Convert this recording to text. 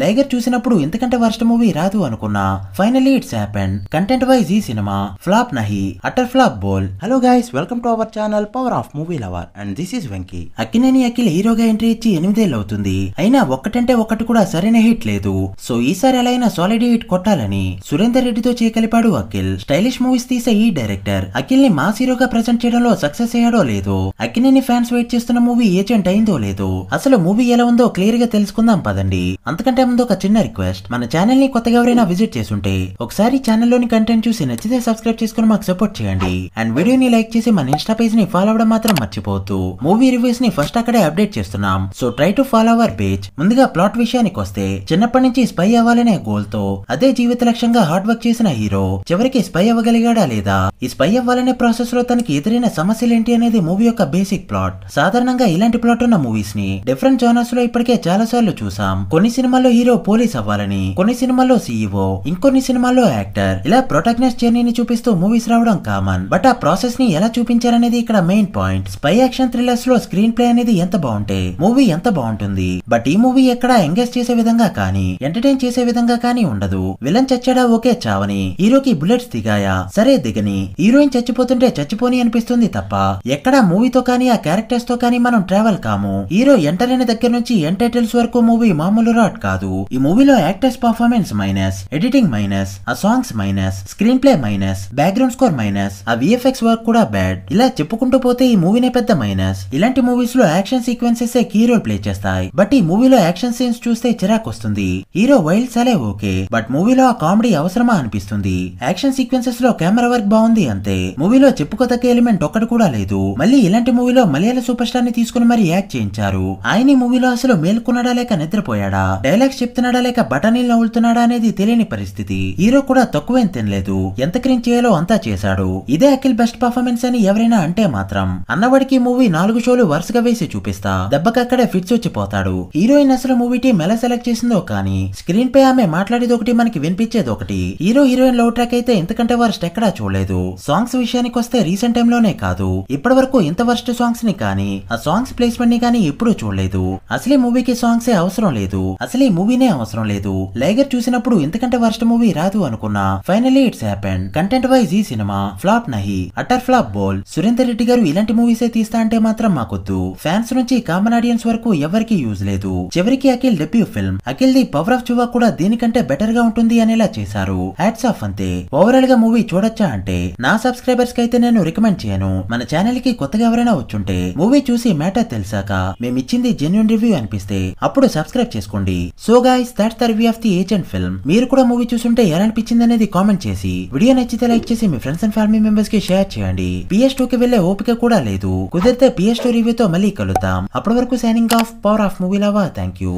లైగర్ చూసినప్పుడు ఇంతకంటే worst movie రాదు అనుకున్నా finally it's happen content wise ఈ సినిమా ఫ్లాప్ నహి అటర్ ఫ్లాప్ బోల్ hello guys welcome to our channel power of movie lover and this is Venky Akkineni Akhil హీరోగా ఎంట్రీ ఇచ్చి ఎనిమిదేళ్ళు అవుతుంది అయినా ఒక్కటంటే ఒక్కటి కూడా సరైన హిట్ లేదు సో ఈసారి ఎలా అయినా సాలిడ్ హిట్ కొట్టాలని సురేందర్ రెడ్డితో చేయగలిపాడు అఖిల్ స్టైలిష్ మూవీస్ తీసే ఈ డైరెక్టర్ అఖిల్ ని మాస్ హీరోగా ప్రజెంట్ చేయడంలో సక్సెస్ అయ్యాడో లేదో అక్కినేని ఫ్యాన్స్ వెయిట్ చేస్తున్న మూవీ ఏజెంట్ అయిందో లేదో అసలు మూవీ ఎలా ఉందో క్లియర్ గా తెలుసుకుందాం పదండి అంతకంటే మాట్లాడే ముందు ఒక చిన్న రిక్వెస్ట్ మన ఛానల్ ని కొత్తగా ఎవరైనా విజిట్ చేసుంటే ఒకసారి లోని కంటెంట్ చూసి నచ్చితే సబ్స్క్రైబ్ చేసుకుని మాకు సపోర్ట్ చేయండి అండ్ వీడియోని లైక్ చేసి మన ఇన్స్టా పేజ్ ని ఫాలో అవడం మాత్రం మర్చిపోవద్దు మూవీ రివ్యూస్ ని ఫస్ట్ అక్కడే అప్డేట్ చేస్తున్నాం so try to follow our page ముందుగా ప్లాట్ విషయానికి వస్తే చిన్నప్పటి నుంచి స్పై అవ్వాలనే గోల్ తో అదే జీవిత లక్ష్యంగా హార్డ్ వర్క్ చేసిన హీరో చివరికి స్పై అవ్వగలిగాడా లేదా ఈ స్పై అవ్వాలనే ప్రాసెస్ లో తనకి ఎదురైన సమస్యలేంటి అనేది మూవీ యొక్క బేసిక్ ప్లాట్ సాధారణంగా ఇలాంటి ప్లాట్ ఉన్న మూవీస్ ని డిఫరెంట్ జోనర్స్ లో ఇప్పటికే చాలా సార్లు చూసాం కొన్ని సినిమాల్లో హీరో పోలీస్ అవ్వాలని కొన్ని సినిమాల్లో సీఈఓ e ఇంకొన్ని సినిమాల్లో యాక్టర్ ఇలా ప్రొటెక్నెస్ జర్నీని చూపిస్తూ మూవీస్ రావడం కామన్ బట్ ఆ ప్రాసెస్ ని ఎలా చూపించారనేది ఇక్కడ main point spy action thrillers లో స్క్రీన్ ప్లే అనేది ఎంత బాగుంటే మూవీ ఎంత బాగుంటుంది బట్ ఈ మూవీ ఎక్కడ ఎంగేజ్ చేసే విధంగా కానీ ఎంటర్టైన్ చేసే విధంగా కానీ ఉండదు విలన్ చచ్చాడా ఓకే చావని హీరోకి బుల్లెట్స్ దిగాయా సరే దిగని హీరోయిన్ చచ్చిపోతుంటే చచ్చిపోని అనిపిస్తుంది తప్ప ఎక్కడ మూవీతో కానీ ఆ క్యారెక్టర్స్ తో కానీ మనం ట్రావెల్ కాము హీరో ఎంటర్ అయిన దగ్గర నుంచి ఎంటైటిల్స్ వరకు మూవీ మామూలు రాట్ కాదు కాదు ఈ మూవీలో actors performance minus editing minus ఆ songs minus screenplay minus background score minus ఆ విఎఫ్ఎక్స్ వర్క్ కూడా బ్యాడ్ ఇలా చెప్పుకుంటూ పోతే ఈ మూవీనే పెద్ద మైనస్ ఇలాంటి మూవీస్ లో action sequences key role play చేస్తాయి బట్ ఈ మూవీలో యాక్షన్ సీన్స్ చూస్తే చిరాక్ వస్తుంది హీరో వైల్డ్ సలే ఓకే బట్ మూవీలో ఆ కామెడీ అవసరమా అనిపిస్తుంది యాక్షన్ సీక్వెన్సెస్ లో కెమెరా వర్క్ బాగుంది అంతే మూవీలో చెప్పుకోదగ్గ ఎలిమెంట్ ఒక్కటి కూడా లేదు మళ్ళీ ఇలాంటి మూవీలో మలయాళ సూపర్ స్టార్ ని తీసుకుని మరి యాక్ట్ చేయించారు ఆయన మూవీలో అసలు మేల్కొన్నాడా లేక నిద్రపోయాడా డైలాగ్ డైలాగ్స్ చెప్తున్నాడా లేక బటనీలు నవ్వుతున్నాడా అనేది తెలియని పరిస్థితి హీరో కూడా తక్కువేం తినలేదు ఎంత క్రీన్ చేయాలో అంతా చేశాడు ఇదే అఖిల్ బెస్ట్ పర్ఫార్మెన్స్ అని ఎవరైనా అంటే మాత్రం అన్నవాడికి మూవీ నాలుగు షోలు వరుసగా వేసి చూపిస్తా దెబ్బకక్కడే ఫిట్స్ వచ్చిపోతాడు హీరోయిన్ అసలు మూవీ టీమ్ ఎలా సెలెక్ట్ చేసిందో కానీ స్క్రీన్ పై ఆమె మాట్లాడేది ఒకటి మనకి వినిపించేది ఒకటి హీరో హీరోయిన్ లవ్ ట్రాక్ అయితే ఇంతకంటే వర్స్ట్ ఎక్కడా చూడలేదు సాంగ్స్ విషయానికి వస్తే రీసెంట్ టైమ్ లోనే కాదు ఇప్పటి వరకు ఇంత వరస్ట్ సాంగ్స్ ని కానీ ఆ సాంగ్స్ ప్లేస్మెంట్ ని కానీ ఎప్పుడూ చూడలేదు అసలే మూవీకి ఏ అవసరం లేదు అసలే మూవీనే అవసరం లేదు లైగర్ చూసినప్పుడు ఇంతకంటే వర్స్ట్ మూవీ రాదు అనుకున్నా finally it's happen content wise ఈ సినిమా ఫ్లాప్ నహి అటర్ ఫ్లాప్ బోల్ సురేందర్ రెడ్డి గారు ఇలాంటి ఏ తీస్తా అంటే మాత్రం మాకొద్దు ఫ్యాన్స్ నుంచి కామన్ ఆడియన్స్ వరకు ఎవరికి యూజ్ లేదు చివరికి Akhil debut film Akhil the power of చువా కూడా దీనికంటే బెటర్ గా ఉంటుంది అనేలా చేశారు హ్యాట్స్ ఆఫ్ అంతే ఓవరాల్ గా మూవీ చూడొచ్చా అంటే నా సబ్స్క్రైబర్స్ కి అయితే నేను రికమెండ్ చేయను మన ఛానల్ కి కొత్తగా ఎవరైనా వచ్చుంటే మూవీ చూసి మ్యాటర్ తెలిసాక మేమిచ్చింది జెన్యున్ రివ్యూ అనిపిస్తే అప్పుడు సబ్స్క్రైబ్ చేసుకోండి so guys that's the review of the agent film మీరు కూడా మూవీ చూసుంటే ఎలా అనిపించింది అనేది కామెంట్ చేసి వీడియో నచ్చితే లైక్ చేసి మీ ఫ్రెండ్స్ అండ్ ఫ్యామిలీ మెంబర్స్ కి షేర్ చేయండి పిఎస్ టూ కి వెళ్లే ఓపిక కూడా లేదు కుదిరితే పిఎస్ టూ రివ్యూతో మళ్ళీ కలుద్దాం అప్పటి వరకు signing off power of movie lover thank you